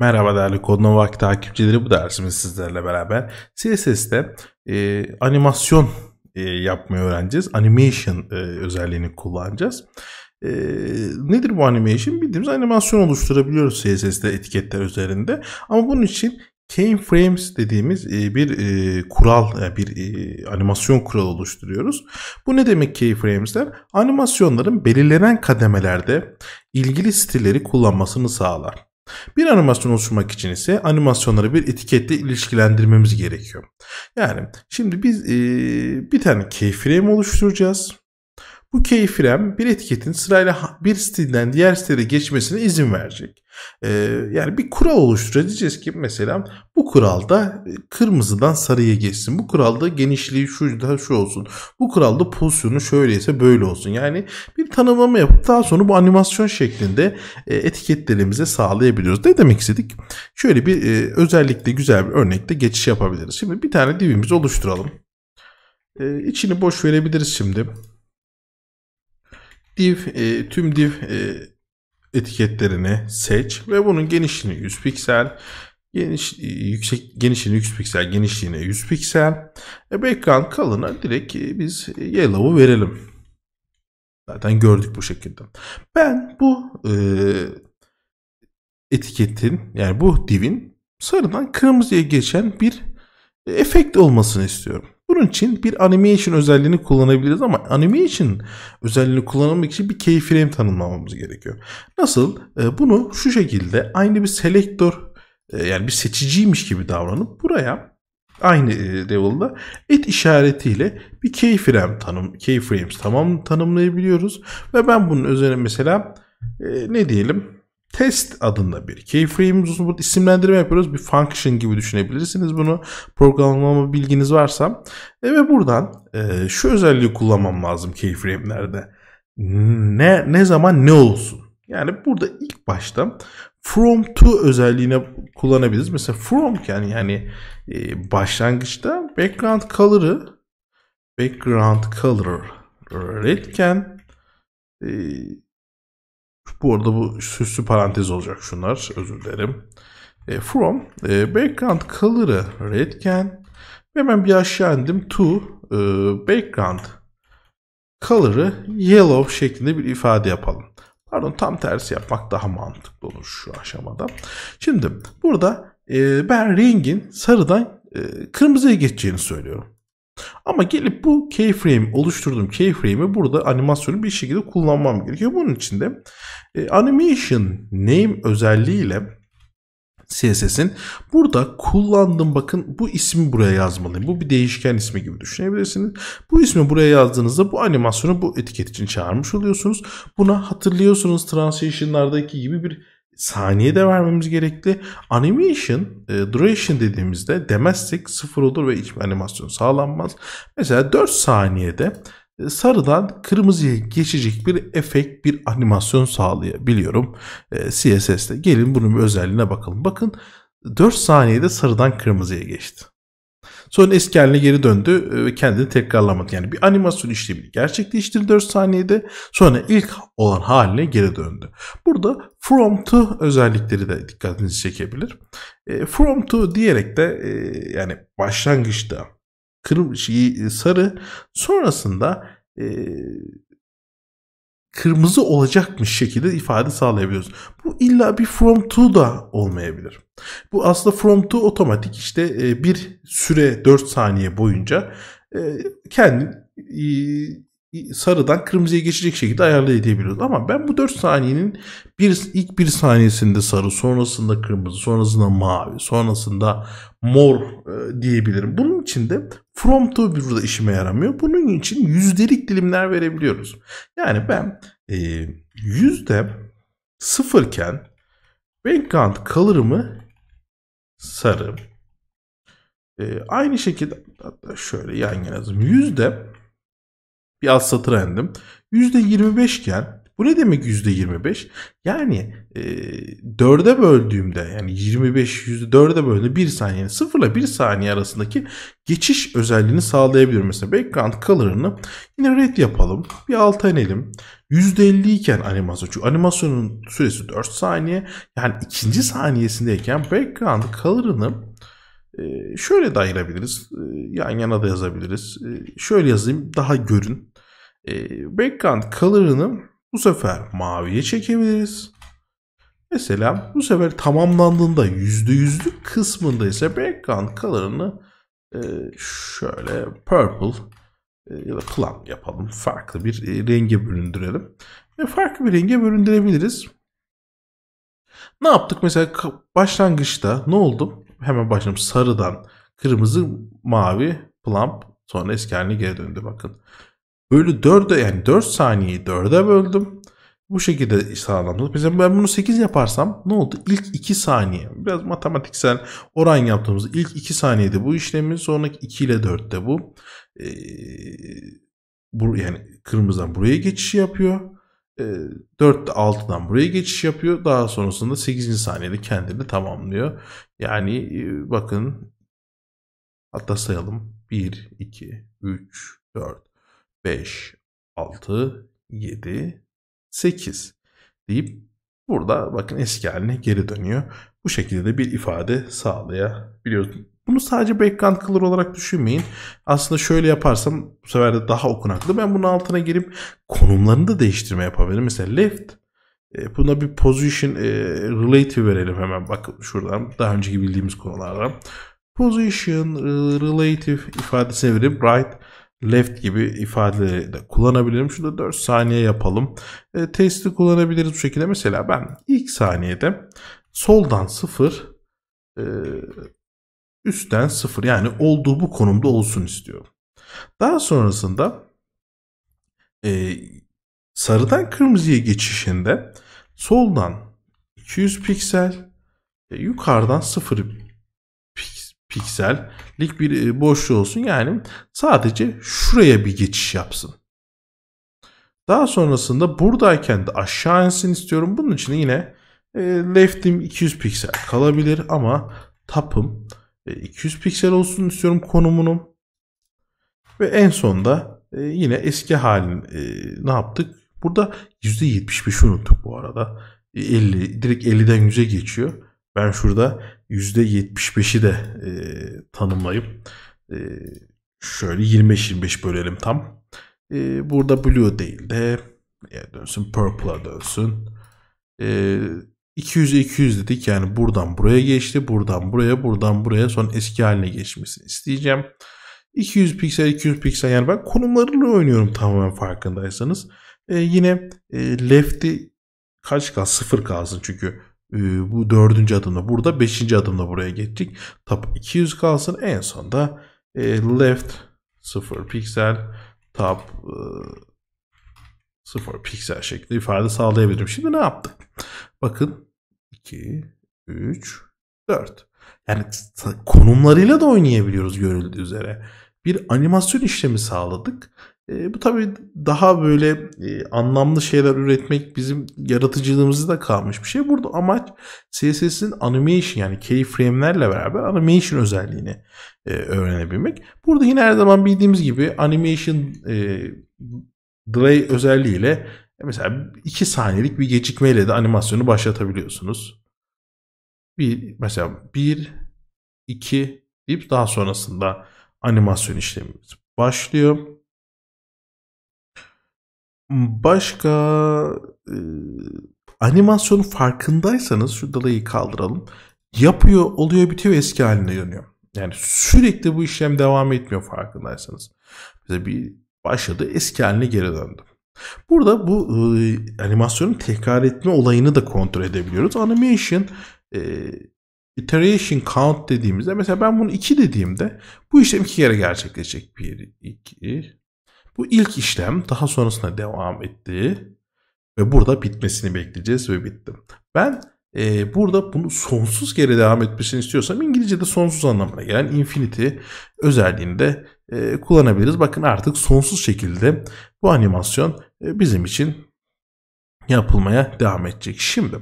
Merhaba değerli Kodnovak takipçileri bu dersimiz sizlerle beraber CSS'de e, animasyon e, yapmayı öğreneceğiz. Animation e, özelliğini kullanacağız. E, nedir bu animation? Bildiğimiz animasyon oluşturabiliyoruz CSS'de etiketler üzerinde. Ama bunun için Keyframes dediğimiz e, bir e, kural, e, bir animasyon kuralı oluşturuyoruz. Bu ne demek keyframes'ler? Animasyonların belirlenen kademelerde ilgili stilleri kullanmasını sağlar. Bir animasyon oluşturmak için ise animasyonları bir etiketle ilişkilendirmemiz gerekiyor. Yani şimdi biz e, bir tane keyframe oluşturacağız. Bu keyframe bir etiketin sırayla bir stilden diğer stile geçmesine izin verecek. Ee, yani bir kural oluşturacağız ki mesela bu kuralda e, kırmızıdan sarıya geçsin. Bu kuralda genişliği şu da şu olsun. Bu kuralda pozisyonu şöyleyse böyle olsun. Yani bir tanımlama yapıp daha sonra bu animasyon şeklinde e, etiketlerimize sağlayabiliyoruz. Ne demek istedik? Şöyle bir e, özellikle güzel bir örnekte geçiş yapabiliriz. Şimdi bir tane divimizi oluşturalım. E, içini boş verebiliriz şimdi div, e, tüm div e, etiketlerini seç ve bunun genişliğini 100 piksel, geniş e, yüksek genişliğini 100 piksel, genişliğine 100 piksel. E, background kalına direkt e, biz e, yellow'u verelim. Zaten gördük bu şekilde. Ben bu e, etiketin yani bu divin sarıdan kırmızıya geçen bir e, efekt olmasını istiyorum. Bunun için bir animation özelliğini kullanabiliriz ama animation özelliğini kullanmak için bir keyframe tanımlamamız gerekiyor. Nasıl? Ee, bunu şu şekilde aynı bir selector e, yani bir seçiciymiş gibi davranıp buraya aynı e, level'da et işaretiyle bir keyframe tanım keyframes tamam tanımlayabiliyoruz ve ben bunun üzerine mesela e, ne diyelim Test adında bir keyframe uzun isimlendirme yapıyoruz. Bir function gibi düşünebilirsiniz bunu. Programlama bilginiz varsa. E ve buradan e, şu özelliği kullanmam lazım keyframe'lerde. Ne, ne zaman ne olsun? Yani burada ilk başta from to özelliğine kullanabiliriz. Mesela fromken yani e, başlangıçta background color'ı background color redken e, bu arada bu süslü parantez olacak şunlar. Özür dilerim. E, from e, background color'ı redken hemen bir aşağı indim to e, background color'ı yellow şeklinde bir ifade yapalım. Pardon tam tersi yapmak daha mantıklı olur şu aşamada. Şimdi burada e, ben rengin sarıdan e, kırmızıya geçeceğini söylüyorum. Ama gelip bu keyframe oluşturduğum keyframe'i burada animasyonu bir şekilde kullanmam gerekiyor. Bunun için de e, animation name özelliğiyle CSS'in. Burada kullandım bakın bu ismi buraya yazmalıyım. Bu bir değişken ismi gibi düşünebilirsiniz. Bu ismi buraya yazdığınızda bu animasyonu bu etiket için çağırmış oluyorsunuz. Buna hatırlıyorsunuz transition'lardaki gibi bir saniye de vermemiz gerekli. Animation, e, duration dediğimizde domestic sıfır olur ve hiçbir animasyon sağlanmaz. Mesela 4 saniyede e, sarıdan kırmızıya geçecek bir efekt, bir animasyon sağlayabiliyorum e, CSS'te. Gelin bunun bir özelliğine bakalım. Bakın 4 saniyede sarıdan kırmızıya geçti. Sonra eski haline geri döndü e, ve kendini tekrarlamadı. Yani bir animasyon işlemini gerçekleştirdi 4 saniyede. Sonra ilk olan haline geri döndü. Burada from to özellikleri de dikkatinizi çekebilir. E, from to diyerek de e, yani başlangıçta kırmızı e, sarı sonrasında e, kırmızı olacakmış şekilde ifade sağlayabiliyoruz. Bu illa bir from to da olmayabilir. Bu aslında from to otomatik işte e, bir süre 4 saniye boyunca e, kendi e, sarıdan kırmızıya geçecek şekilde ayarlayabiliyoruz. Ama ben bu 4 saniyenin bir, ilk bir saniyesinde sarı, sonrasında kırmızı, sonrasında mavi, sonrasında mor e, diyebilirim. Bunun için de from to burada işime yaramıyor. Bunun için yüzdelik dilimler verebiliyoruz. Yani ben e, yüzde sıfırken background color'ımı sarı. E, aynı şekilde hatta şöyle yan yana yazayım. Yüzde bir alt satıra indim. %25 iken bu ne demek %25? Yani e, 4'e böldüğümde yani 25 %4'e böldüğümde 1 saniye 0 ile 1 saniye arasındaki geçiş özelliğini sağlayabiliyorum. Mesela background color'ını yine red yapalım. Bir alta inelim. %50 iken animasyon. Çünkü animasyonun süresi 4 saniye. Yani ikinci saniyesindeyken background color'ını şöyle de ayırabiliriz. Yan yana da yazabiliriz. Şöyle yazayım daha görün. E, background color'ını bu sefer maviye çekebiliriz. Mesela bu sefer tamamlandığında %100'lük kısmında ise background color'ını e, şöyle purple e, ya da plum yapalım. Farklı bir e, renge bölündürelim. Ve farklı bir renge bölündürebiliriz. Ne yaptık? Mesela başlangıçta ne oldu? Hemen başladım sarıdan kırmızı, mavi, plump sonra eski haline geri döndü bakın. Böyle 4'e yani 4 saniyeyi 4'e böldüm. Bu şekilde sağlandı. Mesela ben bunu 8 yaparsam ne oldu? İlk 2 saniye. Biraz matematiksel oran yaptığımız ilk 2 saniyede bu işlemi sonraki 2 ile 4'te bu. Ee, bu yani kırmızıdan buraya geçiş yapıyor. Ee, 4'te 6'dan buraya geçiş yapıyor. Daha sonrasında 8. saniyede kendini tamamlıyor. Yani bakın hatta sayalım. 1, 2, 3, 4, 5, 6, 7, 8 deyip burada bakın eski haline geri dönüyor. Bu şekilde de bir ifade sağlayabiliyorsunuz. Bunu sadece background color olarak düşünmeyin. Aslında şöyle yaparsam bu sefer de daha okunaklı. Ben bunun altına girip konumlarını da değiştirme yapabilirim. Mesela left e, buna bir position e, relative verelim hemen. bakın şuradan daha önceki bildiğimiz konulardan. Position e, relative ifadesine verip right left gibi ifadeleri de kullanabilirim. Şurada 4 saniye yapalım. E, testi kullanabiliriz bu şekilde. Mesela ben ilk saniyede soldan 0 e, üstten 0 yani olduğu bu konumda olsun istiyorum. Daha sonrasında e, sarıdan kırmızıya geçişinde soldan 200 piksel e, yukarıdan 0 piksellik bir e, boşluğu olsun. Yani sadece şuraya bir geçiş yapsın. Daha sonrasında buradayken de aşağı insin istiyorum. Bunun için yine e, left'im 200 piksel kalabilir ama tap'ım 200 e, piksel olsun istiyorum konumunum. Ve en sonda e, yine eski halin ne yaptık? Burada %75'i unuttuk bu arada. 50 direkt 50'den 100'e geçiyor ben şurada %75'i de e, tanımlayıp e, şöyle 25-25 bölelim tam. E, burada blue değil de ya e, dönsün purple'a dönsün. E, 200'e 200 dedik yani buradan buraya geçti buradan buraya buradan buraya son eski haline geçmesini isteyeceğim. 200 piksel 200 piksel yani ben konumlarıyla oynuyorum tamamen farkındaysanız. E, yine e, left'i kaç kal? Sıfır kalsın çünkü ee, bu dördüncü adımda burada, beşinci adımda buraya geçecek. Top 200 kalsın. En sonda e, left 0 piksel top e, 0 piksel şeklinde ifade sağlayabilirim. Şimdi ne yaptık? Bakın 2, 3, 4. Yani konumlarıyla da oynayabiliyoruz görüldüğü üzere. Bir animasyon işlemi sağladık e, bu tabii daha böyle e, anlamlı şeyler üretmek bizim yaratıcılığımızı da kalmış bir şey. Burada amaç CSS'in animation yani keyframe'lerle beraber animation özelliğini e, öğrenebilmek. Burada yine her zaman bildiğimiz gibi animation e, delay özelliğiyle e, mesela 2 saniyelik bir gecikmeyle de animasyonu başlatabiliyorsunuz. Bir, mesela 1, 2 deyip daha sonrasında animasyon işlemimiz başlıyor. Başka e, animasyonu farkındaysanız şu dalayı kaldıralım. Yapıyor, oluyor, bitiyor, eski haline dönüyor. Yani sürekli bu işlem devam etmiyor farkındaysanız. Bize bir başladı, eski haline geri döndü. Burada bu e, animasyonun tekrar etme olayını da kontrol edebiliyoruz. Animation e, iteration count dediğimizde mesela ben bunu 2 dediğimde bu işlem 2 kere gerçekleşecek. 1, 2, bu ilk işlem daha sonrasında devam etti ve burada bitmesini bekleyeceğiz ve bitti. Ben e, burada bunu sonsuz geri devam etmesini istiyorsam İngilizce'de sonsuz anlamına gelen infinity özelliğini de e, kullanabiliriz. Bakın artık sonsuz şekilde bu animasyon e, bizim için yapılmaya devam edecek. Şimdi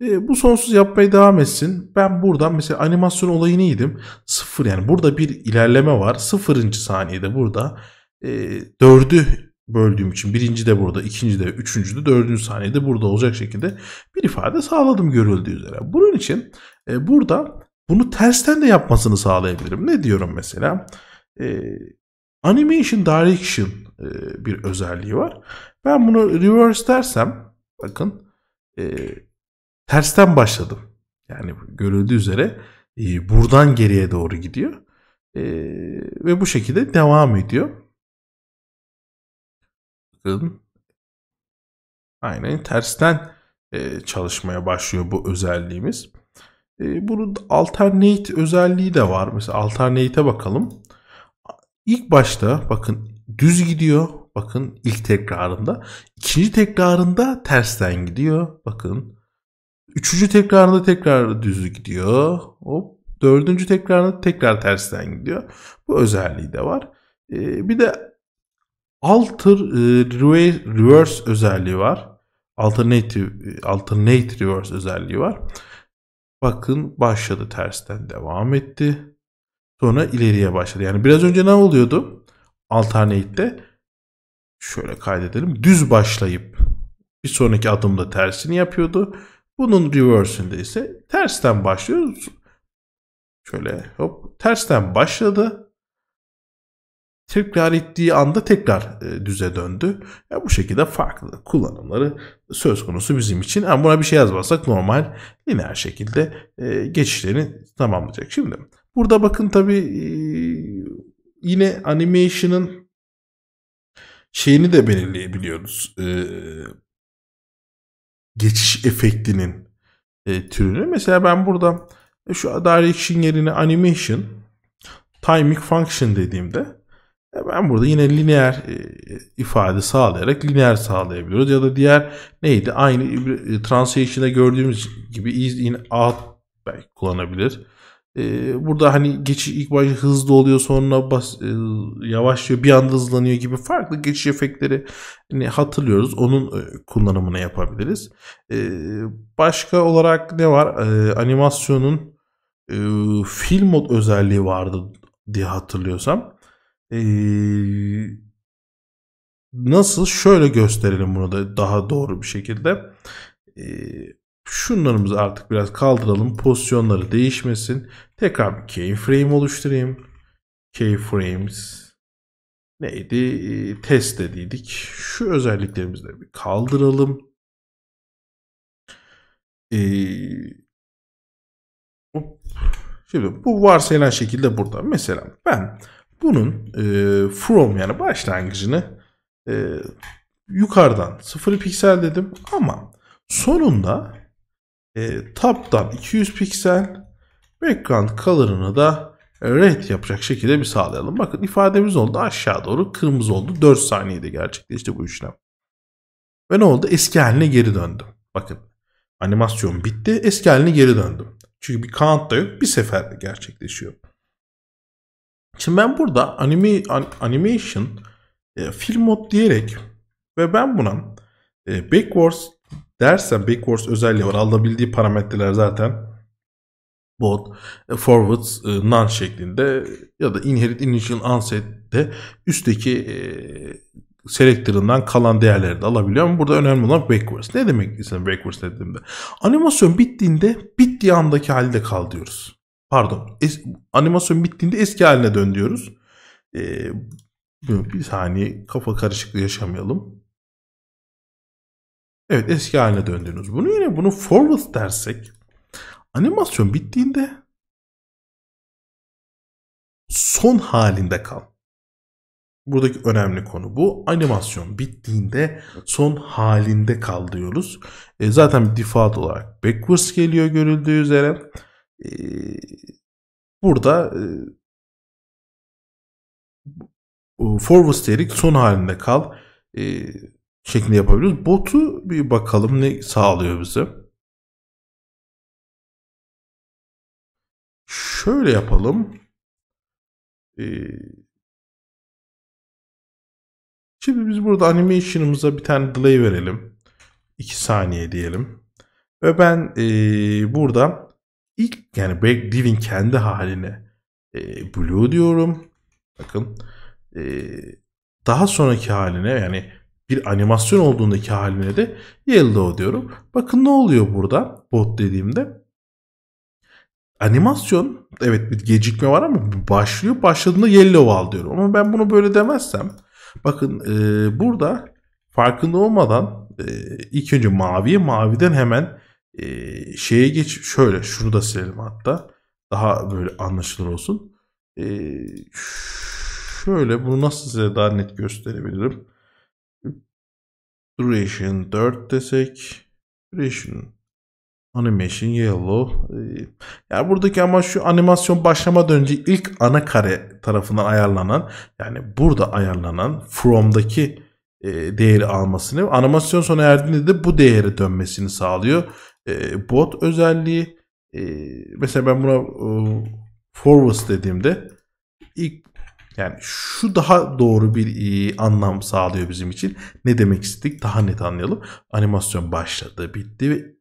e, bu sonsuz yapmaya devam etsin. Ben buradan mesela animasyon olayı neydim? Sıfır yani burada bir ilerleme var. Sıfırıncı saniyede burada e, dördü böldüğüm için birinci de burada, ikinci de, üçüncü de, dördüncü saniyede burada olacak şekilde bir ifade sağladım görüldüğü üzere. Bunun için e, burada bunu tersten de yapmasını sağlayabilirim. Ne diyorum mesela? E, animation Direction e, bir özelliği var. Ben bunu reverse dersem bakın e, tersten başladım. Yani görüldüğü üzere e, buradan geriye doğru gidiyor. E, ve bu şekilde devam ediyor bakın. Aynen tersten e, çalışmaya başlıyor bu özelliğimiz. E, bunun alternate özelliği de var. Mesela alternate'e bakalım. İlk başta bakın düz gidiyor. Bakın ilk tekrarında. ikinci tekrarında tersten gidiyor. Bakın. Üçüncü tekrarında tekrar düz gidiyor. Hop. Dördüncü tekrarında tekrar tersten gidiyor. Bu özelliği de var. Ee, bir de Alter e, reverse özelliği var. Alternative, e, alternate reverse özelliği var. Bakın başladı tersten devam etti. Sonra ileriye başladı. Yani biraz önce ne oluyordu? Alternate'de şöyle kaydedelim. Düz başlayıp bir sonraki adımda tersini yapıyordu. Bunun reverse'ünde ise tersten başlıyoruz. Şöyle hop tersten başladı tekrar ettiği anda tekrar e, düze döndü. Ya bu şekilde farklı kullanımları söz konusu bizim için. Ama buna bir şey yazmazsak normal lineer şekilde e, geçişlerini tamamlayacak. Şimdi burada bakın tabi e, yine animation'ın şeyini de belirleyebiliyoruz. E, geçiş efektinin türünü. Mesela ben burada şu direction yerine animation timing function dediğimde e, ben burada yine lineer e, ifade sağlayarak lineer sağlayabiliyoruz. Ya da diğer neydi? Aynı e, translation'da gördüğümüz gibi is in out belki kullanabilir. Burada hani geçiş ilk başta hızlı oluyor sonra bas, yavaşlıyor bir anda hızlanıyor gibi farklı geçiş efektleri hani hatırlıyoruz. Onun kullanımını yapabiliriz. Başka olarak ne var? Animasyonun film mod özelliği vardı diye hatırlıyorsam. Ee, nasıl? Şöyle gösterelim bunu da daha doğru bir şekilde. Ee, şunlarımızı artık biraz kaldıralım. Pozisyonları değişmesin. Tekrar bir keyframe oluşturayım. Keyframes neydi? Ee, test dediydik. Şu özelliklerimizi de bir kaldıralım. Ee, Şimdi bu varsayılan şekilde burada. Mesela ben bunun e, from yani başlangıcını e, yukarıdan 0 piksel dedim ama sonunda e, taptan 200 piksel background color'ını da red yapacak şekilde bir sağlayalım. Bakın ifademiz oldu aşağı doğru kırmızı oldu. 4 saniyede gerçekleşti bu işlem. Ve ne oldu? Eski haline geri döndüm. Bakın animasyon bitti. Eski haline geri döndüm. Çünkü bir count da yok. Bir seferde gerçekleşiyor. Şimdi ben burada anime, animation e, film mod diyerek ve ben buna e, backwards dersen backwards özelliği var. Alabildiği parametreler zaten both e, forwards e, none şeklinde ya da inherit initial onset de üstteki e, selector'ından kalan değerleri de alabiliyor ama burada önemli olan backwards. Ne demek istedim backwards dediğimde? Animasyon bittiğinde bittiği andaki halde kal diyoruz pardon es, animasyon bittiğinde eski haline dön diyoruz. Ee, bir saniye kafa karışıklığı yaşamayalım. Evet eski haline döndünüz. Bunu yine bunu forward dersek animasyon bittiğinde son halinde kal. Buradaki önemli konu bu. Animasyon bittiğinde son halinde kal diyoruz. E, zaten default olarak backwards geliyor görüldüğü üzere. Ee, burada e, e, forward steering son halinde kal e, şeklinde yapabiliyoruz. Botu bir bakalım ne sağlıyor bize. Şöyle yapalım. Ee, şimdi biz burada animation'ımıza bir tane delay verelim. 2 saniye diyelim. Ve ben ee, burada ilk yani Break Divin kendi haline e, Blue diyorum. Bakın e, daha sonraki haline yani bir animasyon olduğundaki haline de Yellow diyorum. Bakın ne oluyor burada bot dediğimde. Animasyon evet bir gecikme var ama başlıyor. Başladığında Yellow al diyorum. Ama ben bunu böyle demezsem bakın e, burada farkında olmadan e, ilk önce maviye maviden hemen e, şeye geç şöyle şunu da silelim hatta. Daha böyle anlaşılır olsun. E, şöyle bunu nasıl size daha net gösterebilirim? Duration 4 desek. Duration Animation Yellow. Ee, ya buradaki amaç şu animasyon başlamadan önce ilk ana kare tarafından ayarlanan yani burada ayarlanan from'daki e, değeri almasını animasyon sona erdiğinde de bu değeri dönmesini sağlıyor bot özelliği mesela ben buna forwards dediğimde ilk yani şu daha doğru bir anlam sağlıyor bizim için. Ne demek istedik daha net anlayalım. Animasyon başladı, bitti ve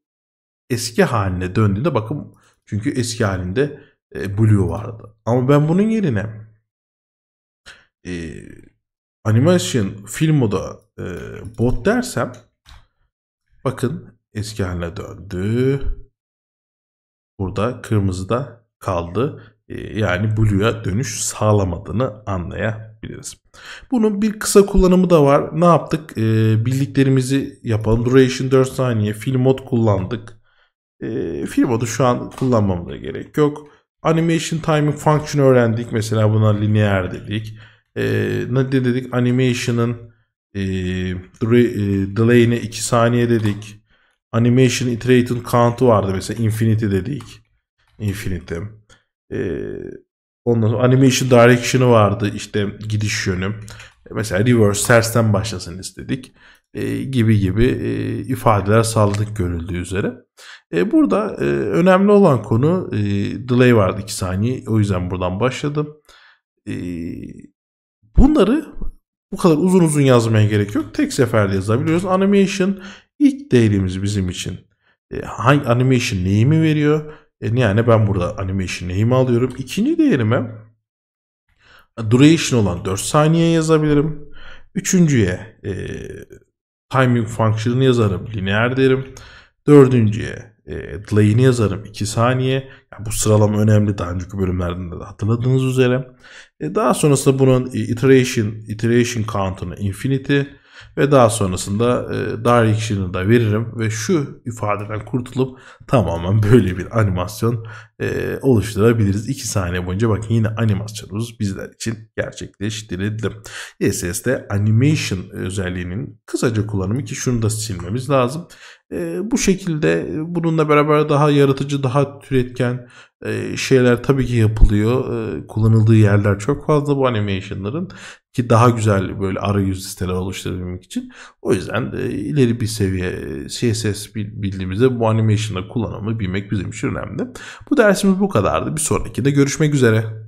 eski haline döndüğünde bakın çünkü eski halinde e, Blue vardı. Ama ben bunun yerine e, animation film moda e, bot dersem bakın eski haline döndü. Burada kırmızıda kaldı. Ee, yani Blue'ya dönüş sağlamadığını anlayabiliriz. Bunun bir kısa kullanımı da var. Ne yaptık? E, bildiklerimizi yapalım. Duration 4 saniye. film mod kullandık. E, fill modu şu an kullanmamıza gerek yok. Animation timing function öğrendik. Mesela buna lineer dedik. E, ne dedik? Animation'ın e, e, delay'ine 2 saniye dedik. Animation Iteration Count'u vardı mesela. Infinity dedik. Infinity. Ee, ondan sonra Animation Direction'ı vardı. işte gidiş yönü. Mesela Reverse tersten başlasın istedik. E, gibi gibi e, ifadeler saldık görüldüğü üzere. E, burada e, önemli olan konu e, delay vardı 2 saniye. O yüzden buradan başladım. E, bunları bu kadar uzun uzun yazmaya gerek yok. Tek seferde yazabiliyoruz. Animation İlk değerimiz bizim için e, hangi animation neyimi veriyor? E, yani ben burada animation neyimi alıyorum. İkinci değerime duration olan 4 saniye yazabilirim. Üçüncüye e, timing function'ını yazarım. Lineer derim. Dördüncüye e, delay'ini yazarım 2 saniye. Yani bu sıralama önemli daha önceki bölümlerden de hatırladığınız üzere. E, daha sonrasında bunun iteration, iteration count'ını infinity, ve daha sonrasında e, direction'ı da veririm ve şu ifadeden kurtulup tamamen böyle bir animasyon e, oluşturabiliriz. 2 saniye boyunca bakın yine animasyonumuz bizler için gerçekleştirildi. ESS'de animation özelliğinin kısaca kullanımı ki şunu da silmemiz lazım. E, bu şekilde e, bununla beraber daha yaratıcı, daha türetken e, şeyler tabii ki yapılıyor. E, kullanıldığı yerler çok fazla bu animation'ların ki daha güzel böyle arayüz listeler oluşturabilmek için. O yüzden e, ileri bir seviye e, CSS bildiğimizde bu animation'da kullanımı bilmek bizim için önemli. Bu dersimiz bu kadardı. Bir sonraki de görüşmek üzere.